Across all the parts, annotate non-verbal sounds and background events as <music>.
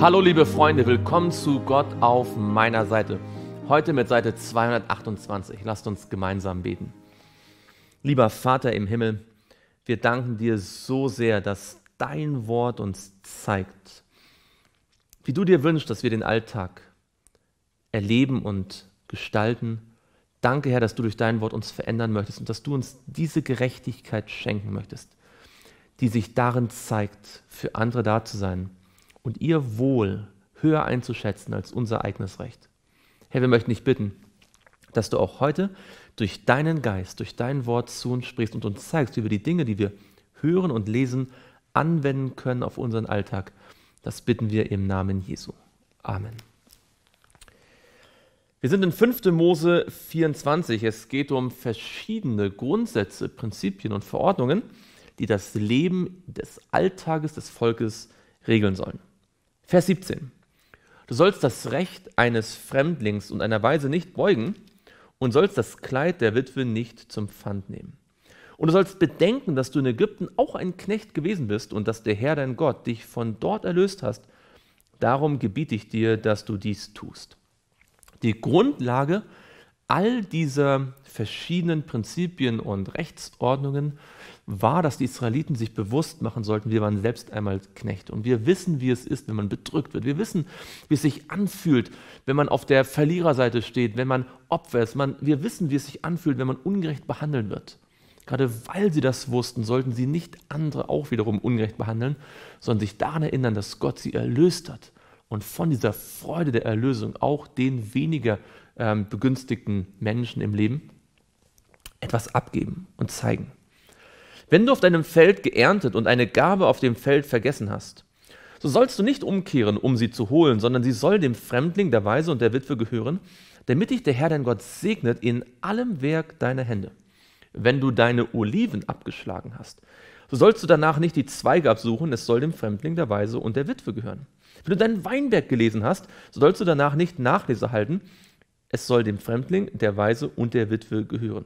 Hallo liebe Freunde, willkommen zu Gott auf meiner Seite. Heute mit Seite 228. Lasst uns gemeinsam beten. Lieber Vater im Himmel, wir danken dir so sehr, dass dein Wort uns zeigt, wie du dir wünschst, dass wir den Alltag erleben und gestalten. Danke, Herr, dass du durch dein Wort uns verändern möchtest und dass du uns diese Gerechtigkeit schenken möchtest, die sich darin zeigt, für andere da zu sein und ihr Wohl höher einzuschätzen als unser eigenes Recht. Herr, wir möchten dich bitten, dass du auch heute durch deinen Geist, durch dein Wort zu uns sprichst und uns zeigst, wie wir die Dinge, die wir hören und lesen, anwenden können auf unseren Alltag. Das bitten wir im Namen Jesu. Amen. Wir sind in 5. Mose 24. Es geht um verschiedene Grundsätze, Prinzipien und Verordnungen, die das Leben des Alltages des Volkes regeln sollen. Vers 17. Du sollst das Recht eines Fremdlings und einer Weise nicht beugen und sollst das Kleid der Witwe nicht zum Pfand nehmen. Und du sollst bedenken, dass du in Ägypten auch ein Knecht gewesen bist und dass der Herr dein Gott dich von dort erlöst hast. Darum gebiete ich dir, dass du dies tust. Die Grundlage all dieser verschiedenen Prinzipien und Rechtsordnungen war, dass die Israeliten sich bewusst machen sollten, wir waren selbst einmal Knechte. Und wir wissen, wie es ist, wenn man bedrückt wird. Wir wissen, wie es sich anfühlt, wenn man auf der Verliererseite steht, wenn man Opfer ist. Man, wir wissen, wie es sich anfühlt, wenn man ungerecht behandelt wird. Gerade weil sie das wussten, sollten sie nicht andere auch wiederum ungerecht behandeln, sondern sich daran erinnern, dass Gott sie erlöst hat. Und von dieser Freude der Erlösung auch den weniger ähm, begünstigten Menschen im Leben etwas abgeben und zeigen. Wenn du auf deinem Feld geerntet und eine Gabe auf dem Feld vergessen hast, so sollst du nicht umkehren, um sie zu holen, sondern sie soll dem Fremdling, der Weise und der Witwe gehören, damit dich der Herr dein Gott segnet in allem Werk deiner Hände. Wenn du deine Oliven abgeschlagen hast, so sollst du danach nicht die Zweige absuchen, es soll dem Fremdling, der Weise und der Witwe gehören. Wenn du deinen Weinberg gelesen hast, so sollst du danach nicht Nachlese halten, es soll dem Fremdling, der Weise und der Witwe gehören.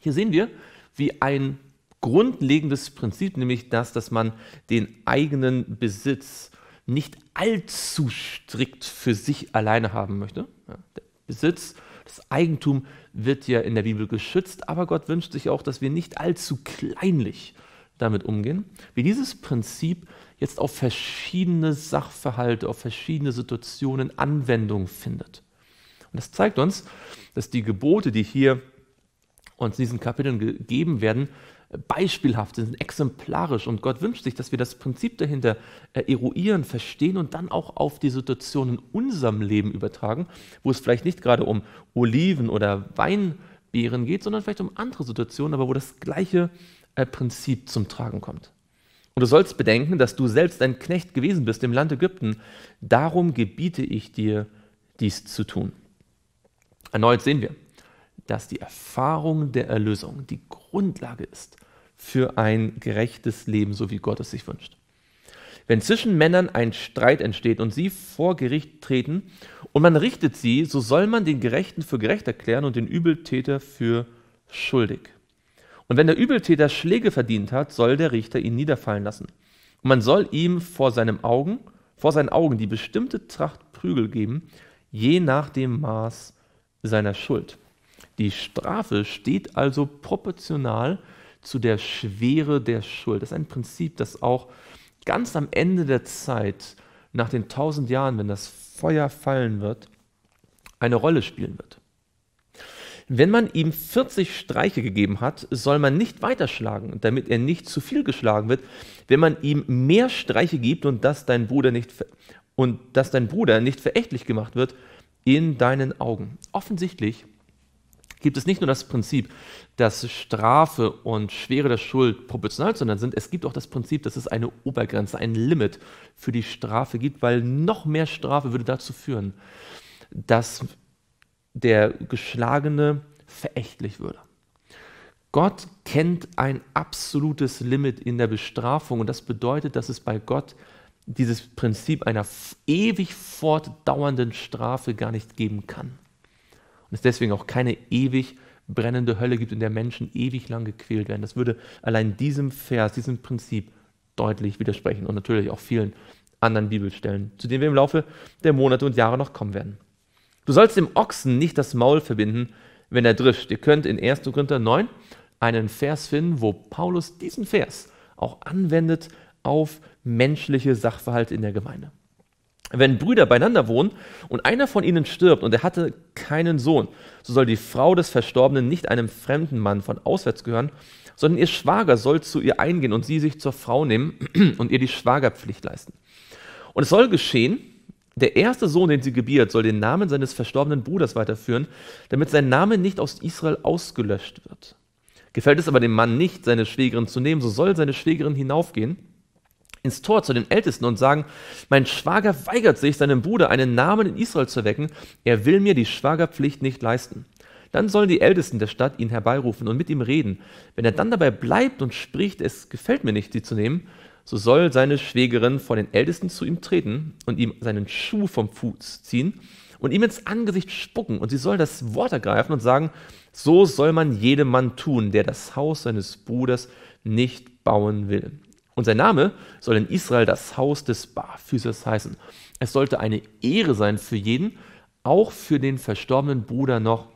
Hier sehen wir, wie ein grundlegendes Prinzip, nämlich das, dass man den eigenen Besitz nicht allzu strikt für sich alleine haben möchte. Ja, der Besitz, das Eigentum wird ja in der Bibel geschützt, aber Gott wünscht sich auch, dass wir nicht allzu kleinlich damit umgehen. Wie dieses Prinzip jetzt auf verschiedene Sachverhalte, auf verschiedene Situationen Anwendung findet. Und das zeigt uns, dass die Gebote, die hier uns in diesen Kapiteln gegeben werden, beispielhaft, sie sind exemplarisch und Gott wünscht sich, dass wir das Prinzip dahinter äh, eruieren, verstehen und dann auch auf die Situation in unserem Leben übertragen, wo es vielleicht nicht gerade um Oliven oder Weinbeeren geht, sondern vielleicht um andere Situationen, aber wo das gleiche äh, Prinzip zum Tragen kommt. Und du sollst bedenken, dass du selbst ein Knecht gewesen bist im Land Ägypten. Darum gebiete ich dir, dies zu tun. Erneut sehen wir, dass die Erfahrung der Erlösung die Grundlage ist für ein gerechtes Leben, so wie Gott es sich wünscht. Wenn zwischen Männern ein Streit entsteht und sie vor Gericht treten und man richtet sie, so soll man den Gerechten für gerecht erklären und den Übeltäter für schuldig. Und wenn der Übeltäter Schläge verdient hat, soll der Richter ihn niederfallen lassen. Und man soll ihm vor, seinem Augen, vor seinen Augen die bestimmte Tracht Prügel geben, je nach dem Maß seiner Schuld. Die Strafe steht also proportional zu der Schwere der Schuld. Das ist ein Prinzip, das auch ganz am Ende der Zeit, nach den tausend Jahren, wenn das Feuer fallen wird, eine Rolle spielen wird. Wenn man ihm 40 Streiche gegeben hat, soll man nicht weiterschlagen, damit er nicht zu viel geschlagen wird. Wenn man ihm mehr Streiche gibt und dass dein Bruder nicht, und dass dein Bruder nicht verächtlich gemacht wird in deinen Augen. Offensichtlich gibt es nicht nur das Prinzip, dass Strafe und Schwere der Schuld proportional sondern sind, es gibt auch das Prinzip, dass es eine Obergrenze, ein Limit für die Strafe gibt, weil noch mehr Strafe würde dazu führen, dass der Geschlagene verächtlich würde. Gott kennt ein absolutes Limit in der Bestrafung und das bedeutet, dass es bei Gott dieses Prinzip einer ewig fortdauernden Strafe gar nicht geben kann. Und es deswegen auch keine ewig brennende Hölle gibt, in der Menschen ewig lang gequält werden. Das würde allein diesem Vers, diesem Prinzip deutlich widersprechen und natürlich auch vielen anderen Bibelstellen, zu denen wir im Laufe der Monate und Jahre noch kommen werden. Du sollst dem Ochsen nicht das Maul verbinden, wenn er drischt. Ihr könnt in 1. Korinther 9 einen Vers finden, wo Paulus diesen Vers auch anwendet auf menschliche Sachverhalte in der Gemeinde. Wenn Brüder beieinander wohnen und einer von ihnen stirbt und er hatte keinen Sohn, so soll die Frau des Verstorbenen nicht einem fremden Mann von auswärts gehören, sondern ihr Schwager soll zu ihr eingehen und sie sich zur Frau nehmen <clears throat> und ihr die Schwagerpflicht leisten. Und es soll geschehen, der erste Sohn, den sie gebiert, soll den Namen seines verstorbenen Bruders weiterführen, damit sein Name nicht aus Israel ausgelöscht wird. Gefällt es aber dem Mann nicht, seine Schwägerin zu nehmen, so soll seine Schwägerin hinaufgehen ins Tor zu den Ältesten und sagen, mein Schwager weigert sich, seinem Bruder einen Namen in Israel zu wecken, er will mir die Schwagerpflicht nicht leisten. Dann sollen die Ältesten der Stadt ihn herbeirufen und mit ihm reden. Wenn er dann dabei bleibt und spricht, es gefällt mir nicht, sie zu nehmen, so soll seine Schwägerin vor den Ältesten zu ihm treten und ihm seinen Schuh vom Fuß ziehen und ihm ins Angesicht spucken. Und sie soll das Wort ergreifen und sagen, so soll man jedem Mann tun, der das Haus seines Bruders nicht bauen will. Und sein Name soll in Israel das Haus des Barfüßers heißen. Es sollte eine Ehre sein für jeden, auch für den verstorbenen Bruder noch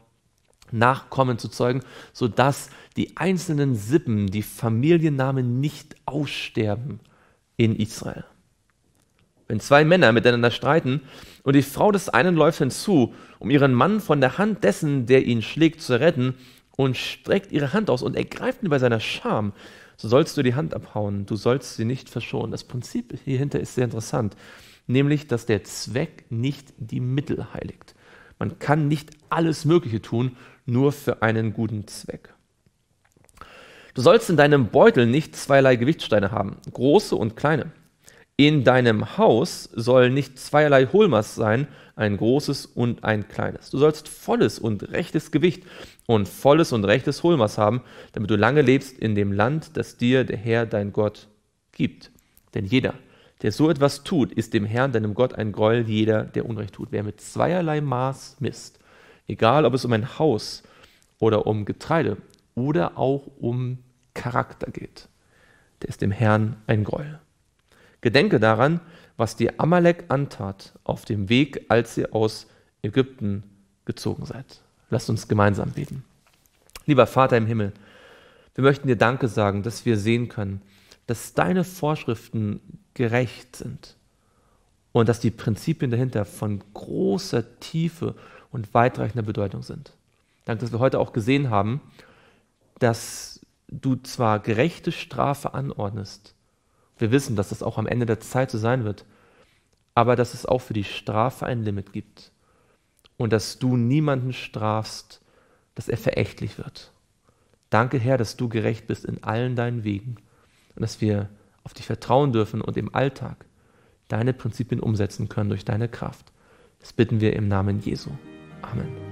Nachkommen zu zeugen, sodass die einzelnen Sippen, die Familiennamen nicht aussterben in Israel. Wenn zwei Männer miteinander streiten und die Frau des einen läuft hinzu, um ihren Mann von der Hand dessen, der ihn schlägt, zu retten, und streckt ihre Hand aus und ergreift ihn bei seiner Scham so sollst du die Hand abhauen, du sollst sie nicht verschonen. Das Prinzip hierhinter ist sehr interessant, nämlich, dass der Zweck nicht die Mittel heiligt. Man kann nicht alles Mögliche tun, nur für einen guten Zweck. Du sollst in deinem Beutel nicht zweierlei Gewichtsteine haben, große und kleine, in deinem Haus soll nicht zweierlei Hohlmaß sein, ein großes und ein kleines. Du sollst volles und rechtes Gewicht und volles und rechtes Hohlmaß haben, damit du lange lebst in dem Land, das dir der Herr dein Gott gibt. Denn jeder, der so etwas tut, ist dem Herrn deinem Gott ein Gräuel, jeder, der Unrecht tut. Wer mit zweierlei Maß misst, egal ob es um ein Haus oder um Getreide oder auch um Charakter geht, der ist dem Herrn ein Gräuel. Gedenke daran, was dir Amalek antat auf dem Weg, als ihr aus Ägypten gezogen seid. Lasst uns gemeinsam beten. Lieber Vater im Himmel, wir möchten dir Danke sagen, dass wir sehen können, dass deine Vorschriften gerecht sind und dass die Prinzipien dahinter von großer Tiefe und weitreichender Bedeutung sind. Danke, dass wir heute auch gesehen haben, dass du zwar gerechte Strafe anordnest, wir wissen, dass das auch am Ende der Zeit so sein wird. Aber dass es auch für die Strafe ein Limit gibt. Und dass du niemanden strafst, dass er verächtlich wird. Danke, Herr, dass du gerecht bist in allen deinen Wegen. Und dass wir auf dich vertrauen dürfen und im Alltag deine Prinzipien umsetzen können durch deine Kraft. Das bitten wir im Namen Jesu. Amen.